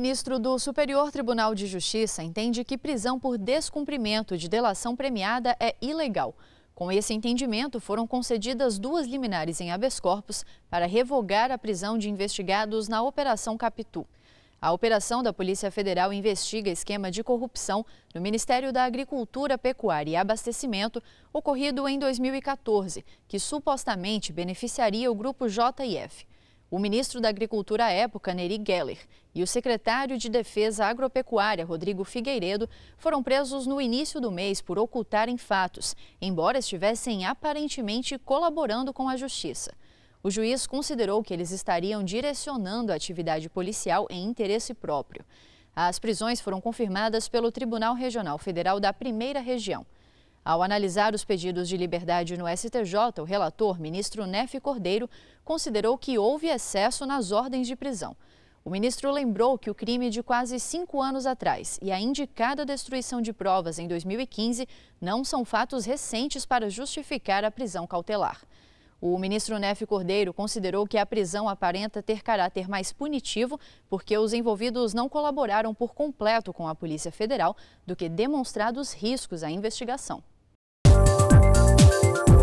Ministro do Superior Tribunal de Justiça entende que prisão por descumprimento de delação premiada é ilegal. Com esse entendimento, foram concedidas duas liminares em habeas corpus para revogar a prisão de investigados na Operação Capitu. A operação da Polícia Federal investiga esquema de corrupção no Ministério da Agricultura, Pecuária e Abastecimento, ocorrido em 2014, que supostamente beneficiaria o grupo JF o ministro da Agricultura à época, Neri Geller, e o secretário de Defesa Agropecuária, Rodrigo Figueiredo, foram presos no início do mês por ocultarem fatos, embora estivessem aparentemente colaborando com a justiça. O juiz considerou que eles estariam direcionando a atividade policial em interesse próprio. As prisões foram confirmadas pelo Tribunal Regional Federal da Primeira Região. Ao analisar os pedidos de liberdade no STJ, o relator, ministro Nefe Cordeiro, considerou que houve excesso nas ordens de prisão. O ministro lembrou que o crime de quase cinco anos atrás e a indicada destruição de provas em 2015 não são fatos recentes para justificar a prisão cautelar. O ministro Nefe Cordeiro considerou que a prisão aparenta ter caráter mais punitivo porque os envolvidos não colaboraram por completo com a Polícia Federal do que demonstrados riscos à investigação. you